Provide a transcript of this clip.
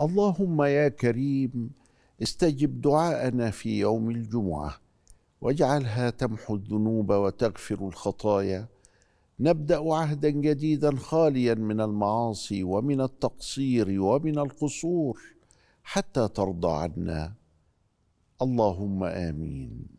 اللهم يا كريم استجب دعاءنا في يوم الجمعه واجعلها تمحو الذنوب وتغفر الخطايا نبدا عهدا جديدا خاليا من المعاصي ومن التقصير ومن القصور حتى ترضى عنا اللهم امين